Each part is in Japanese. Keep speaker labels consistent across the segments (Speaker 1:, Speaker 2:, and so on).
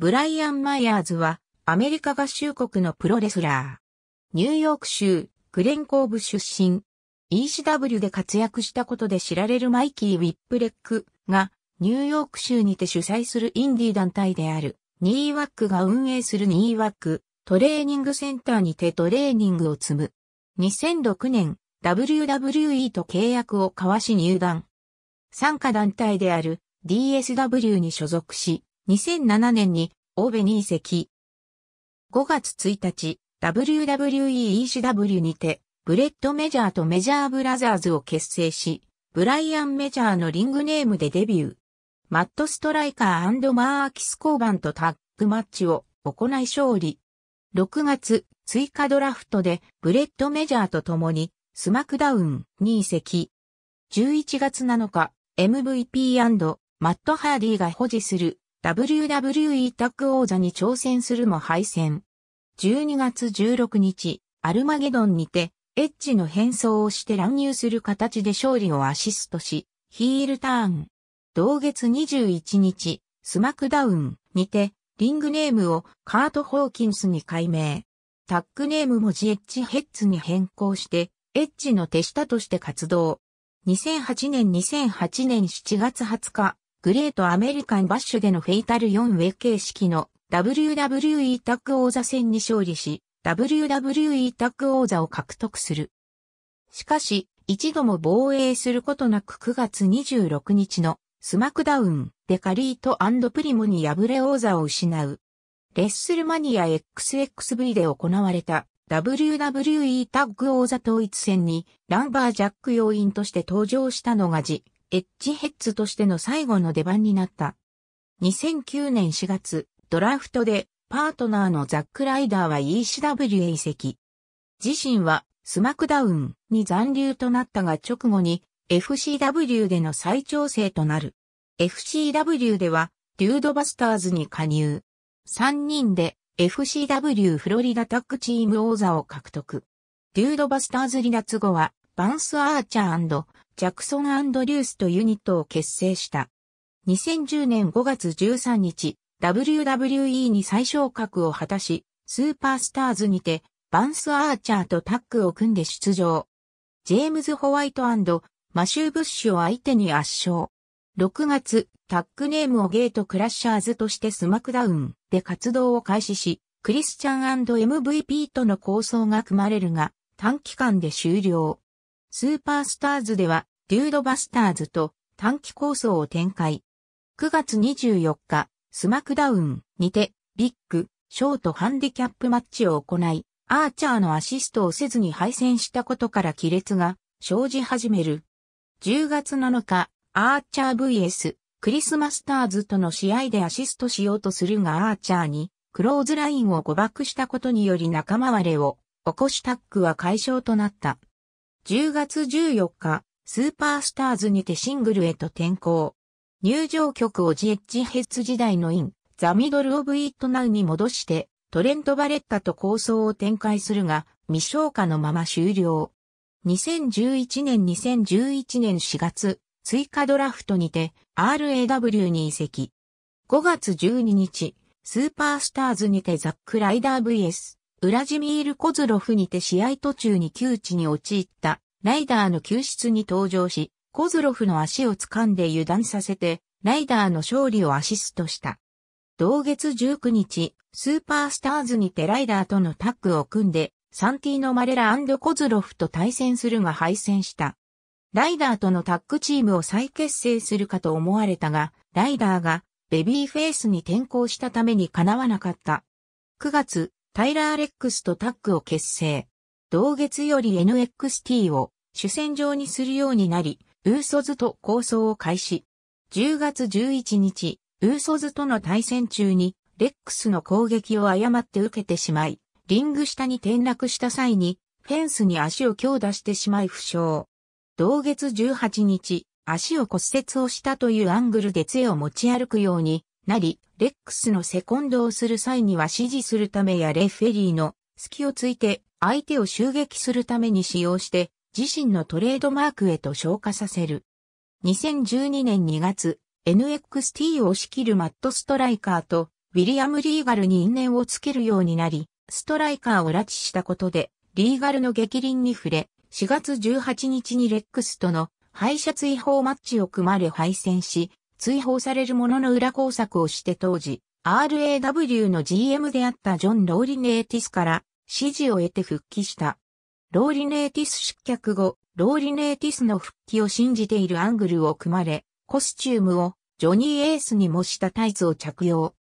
Speaker 1: ブライアン・マイヤーズは、アメリカ合衆国のプロレスラー。ニューヨーク州、グレンコーブ出身。ECW で活躍したことで知られるマイキー・ウィップレックが、ニューヨーク州にて主催するインディー団体である、ニーワックが運営するニーワックトレーニングセンターにてトレーニングを積む。2006年、WWE と契約を交わし入団。参加団体である DSW に所属し、2007年に欧米に移籍。5月1日、WWEECW にて、ブレッド・メジャーとメジャー・ブラザーズを結成し、ブライアン・メジャーのリングネームでデビュー。マット・ストライカーマーキス・コーバンとタッグマッチを行い勝利。6月、追加ドラフトでブレッド・メジャーと共に、スマクダウンに移籍。11月7日、MVP& マット・ハーディが保持する WWE タッグ王座に挑戦するも敗戦。12月16日、アルマゲドンにて、エッジの変装をして乱入する形で勝利をアシストし、ヒールターン。同月21日、スマクダウンにて、リングネームをカート・ホーキンスに改名。タックネームもジエッジヘッズに変更して、エッジの手下として活動。2008年2008年7月20日、グレートアメリカンバッシュでのフェイタル4ウェイ形式の WWE タッグ王座戦に勝利し、WWE タッグ王座を獲得する。しかし、一度も防衛することなく9月26日のスマクダウンでカリートプリモに敗れ王座を失う。レッスルマニア XXV で行われた WWE タッグ王座統一戦にランバージャック要員として登場したのがジエッジヘッズとしての最後の出番になった。2009年4月、ドラフトでパートナーのザック・ライダーは ECW へ移籍。自身はスマクダウンに残留となったが直後に FCW での再調整となる。FCW ではデュードバスターズに加入。3人で FCW フロリダタッグチーム王座を獲得。デュードバスターズ離脱後はバンス・アーチャージャクソン・アンドリュースとユニットを結成した。2010年5月13日、WWE に最昇格を果たし、スーパースターズにて、バンス・アーチャーとタッグを組んで出場。ジェームズ・ホワイトマシュー・ブッシュを相手に圧勝。6月、タッグネームをゲート・クラッシャーズとしてスマクダウンで活動を開始し、クリスチャン &MVP との構想が組まれるが、短期間で終了。スーパースターズでは、デュードバスターズと短期構想を展開。9月24日、スマクダウンにて、ビッグ、ショートハンディキャップマッチを行い、アーチャーのアシストをせずに敗戦したことから亀裂が生じ始める。10月7日、アーチャー VS クリスマスターズとの試合でアシストしようとするがアーチャーにクローズラインを誤爆したことにより仲間割れを起こしタッグは解消となった。10月14日、スーパースターズにてシングルへと転向。入場曲をジエッジヘッズ時代のイン、ザ・ミドル・オブ・イット・ナウに戻して、トレント・バレッタと構想を展開するが、未消化のまま終了。2011年2011年4月、追加ドラフトにて RAW に移籍。5月12日、スーパースターズにてザック・ライダー VS ウラジミール・コズロフにて試合途中に窮地に陥ったライダーの救出に登場し、コズロフの足を掴んで油断させて、ライダーの勝利をアシストした。同月19日、スーパースターズにてライダーとのタッグを組んで、サンティーノ・マレラコズロフと対戦するが敗戦した。ライダーとのタッグチームを再結成するかと思われたが、ライダーがベビーフェイスに転向したために叶わなかった。9月、タイラー・レックスとタッグを結成。同月より NXT を主戦場にするようになり、ウーソズと構想を開始。10月11日、ウーソズとの対戦中に、レックスの攻撃を誤って受けてしまい、リング下に転落した際に、フェンスに足を強打してしまい負傷。同月18日、足を骨折をしたというアングルで杖を持ち歩くようになり、レックスのセコンドをする際には指示するためやレフェリーの隙をついて相手を襲撃するために使用して自身のトレードマークへと昇華させる。2012年2月、NXT を仕切るマットストライカーとウィリアム・リーガルに因縁をつけるようになり、ストライカーを拉致したことで、リーガルの激輪に触れ、4月18日にレックスとの敗者追放マッチを組まれ敗戦し、追放されるものの裏工作をして当時、RAW の GM であったジョン・ローリネーティスから指示を得て復帰した。ローリネーティス失脚後、ローリネーティスの復帰を信じているアングルを組まれ、コスチュームをジョニー・エースに模したタイツを着用。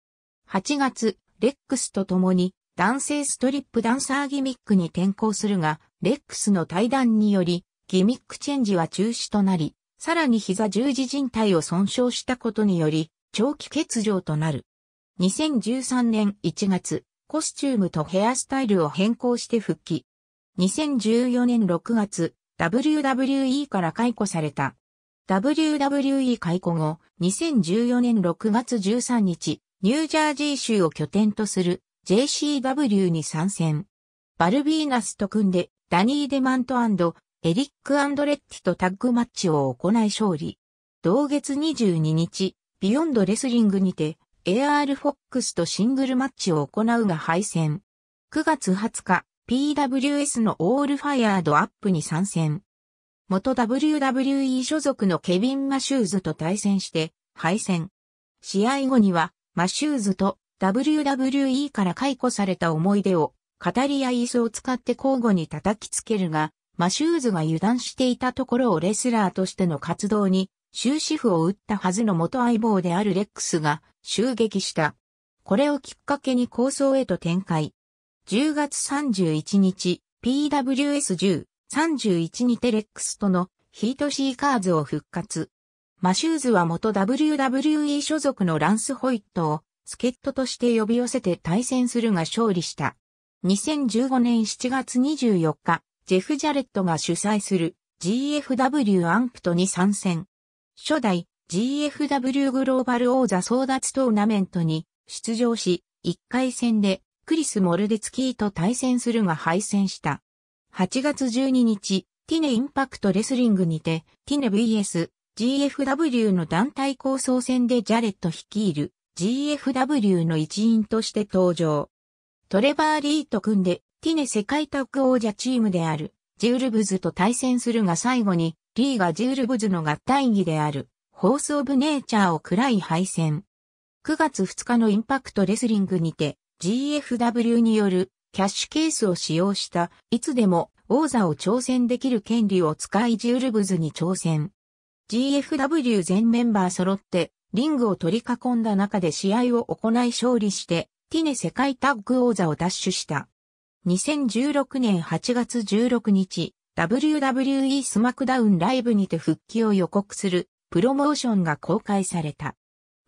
Speaker 1: 8月、レックスと共に男性ストリップダンサーギミックに転向するが、レックスの対談により、ギミックチェンジは中止となり、さらに膝十字靭帯を損傷したことにより、長期欠場となる。2013年1月、コスチュームとヘアスタイルを変更して復帰。2014年6月、WWE から解雇された。WWE 解雇後、2014年6月13日、ニュージャージー州を拠点とする JCW に参戦。バルビーナスと組んで、ダニー・デマントエリック・アンドレッティとタッグマッチを行い勝利。同月22日、ビヨンドレスリングにて、AR フォックスとシングルマッチを行うが敗戦。9月20日、PWS のオールファイアードアップに参戦。元 WWE 所属のケビン・マシューズと対戦して敗戦。試合後にはマシューズと WWE から解雇された思い出を語り合い椅子を使って交互に叩きつけるがマシューズが油断していたところをレスラーとしての活動に終止符を打ったはずの元相棒であるレックスが襲撃した。これをきっかけに構想へと展開。10月31日、PWS10、31にてレックスとのヒートシーカーズを復活。マシューズは元 WWE 所属のランス・ホイットを助っ人として呼び寄せて対戦するが勝利した。2015年7月24日、ジェフ・ジャレットが主催する GFW アンプトに参戦。初代 GFW グローバル王座争奪トーナメントに出場し、1回戦でクリス・モルデツキーと対戦するが敗戦した。8月12日、ティネインパクトレスリングにて、ティネ VS GFW の団体構想戦でジャレット率いる GFW の一員として登場。トレバー・リーと組んでティネ世界タッグ王者チームである、ジュールブズと対戦するが最後に、リーがジュールブズの合体技である、ホースオブネイチャーを暗らい敗戦。9月2日のインパクトレスリングにて、GFW によるキャッシュケースを使用した、いつでも王座を挑戦できる権利を使いジュールブズに挑戦。GFW 全メンバー揃って、リングを取り囲んだ中で試合を行い勝利して、ティネ世界タッグ王座を奪取した。2016年8月16日、WWE スマクダウンライブにて復帰を予告するプロモーションが公開された。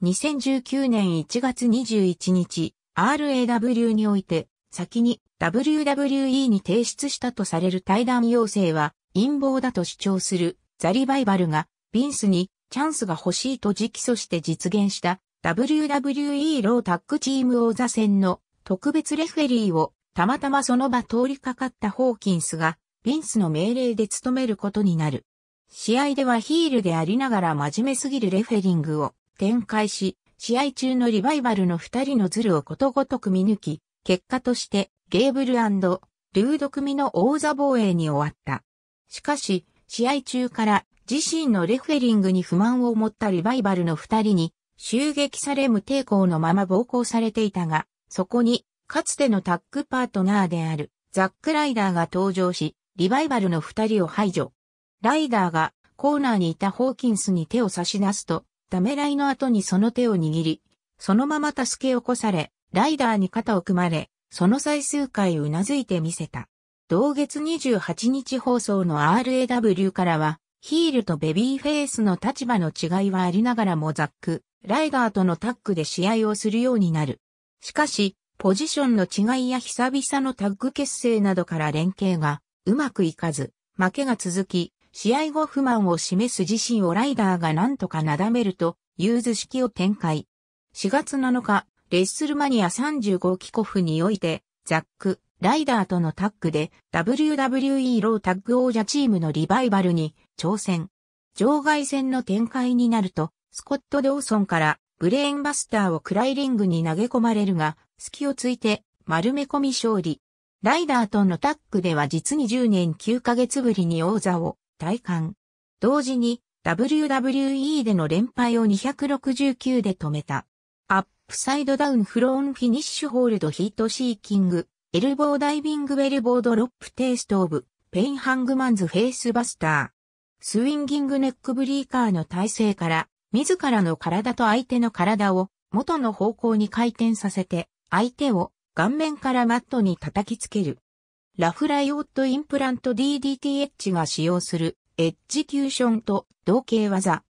Speaker 1: 2019年1月21日、RAW において、先に WWE に提出したとされる対談要請は陰謀だと主張するザリバイバルがビンスにチャンスが欲しいと直訴して実現した WWE ロータックチーム王座戦の特別レフェリーをたまたまその場通りかかったホーキンスが、ビンスの命令で務めることになる。試合ではヒールでありながら真面目すぎるレフェリングを展開し、試合中のリバイバルの二人のズルをことごとく見抜き、結果としてゲーブルルード組の王座防衛に終わった。しかし、試合中から自身のレフェリングに不満を持ったリバイバルの二人に襲撃され無抵抗のまま暴行されていたが、そこにかつてのタッグパートナーであるザック・ライダーが登場し、リバイバルの二人を排除。ライダーがコーナーにいたホーキンスに手を差し出すと、ためらいの後にその手を握り、そのまま助け起こされ、ライダーに肩を組まれ、その最数回うなずいてみせた。同月28日放送の RAW からは、ヒールとベビーフェイスの立場の違いはありながらもザック、ライダーとのタッグで試合をするようになる。しかし、ポジションの違いや久々のタッグ結成などから連携がうまくいかず、負けが続き、試合後不満を示す自身をライダーが何とかなだめると、ユーズ式を展開。4月7日、レッスルマニア35キコフにおいて、ザック、ライダーとのタッグで WWE ロータッグ王者チームのリバイバルに挑戦。場外戦の展開になると、スコット・ドーソンからブレーンバスターをクライリングに投げ込まれるが、隙をついて丸め込み勝利。ライダーとのタッグでは実に10年9ヶ月ぶりに王座を体感。同時に WWE での連敗を269で止めた。アップサイドダウンフローンフィニッシュホールドヒートシーキング、エルボーダイビングベルボードロップテイストオブ、ペインハングマンズフェイスバスター。スインギングネックブリーカーの体勢から、自らの体と相手の体を元の方向に回転させて、相手を顔面からマットに叩きつける。ラフライオットインプラント DDTH が使用するエッジキューションと同型技。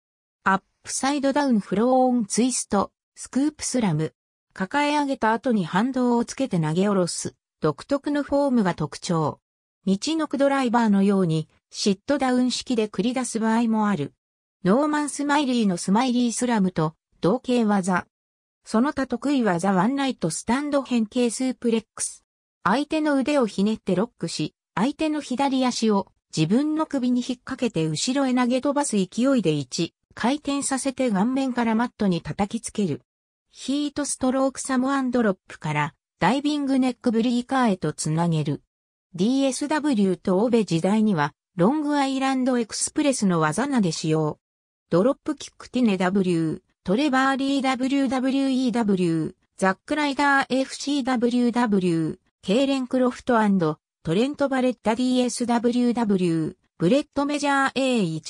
Speaker 1: アップサイドダウンフローオンツイスト、スクープスラム。抱え上げた後に反動をつけて投げ下ろす独特のフォームが特徴。道のくドライバーのようにシットダウン式で繰り出す場合もある。ノーマンスマイリーのスマイリースラムと同型技。その他得意技ワンナイトスタンド変形スープレックス。相手の腕をひねってロックし、相手の左足を自分の首に引っ掛けて後ろへ投げ飛ばす勢いで1、回転させて顔面からマットに叩きつける。ヒートストロークサムアンドロップからダイビングネックブリーカーへとつなげる。DSW とオベ時代にはロングアイランドエクスプレスの技名で使用。ドロップキックティネ W、トレバーリー WWEW、ザックライダー FCWW、ケイレン・クロフトトレント・バレッタ DSWW、ブレット・メジャー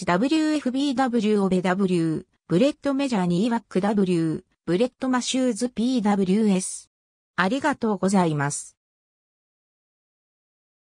Speaker 1: A1WFBW オベ W、ブレット・メジャーにイワック W、ブレット・マシューズ PWS。ありがとうございます。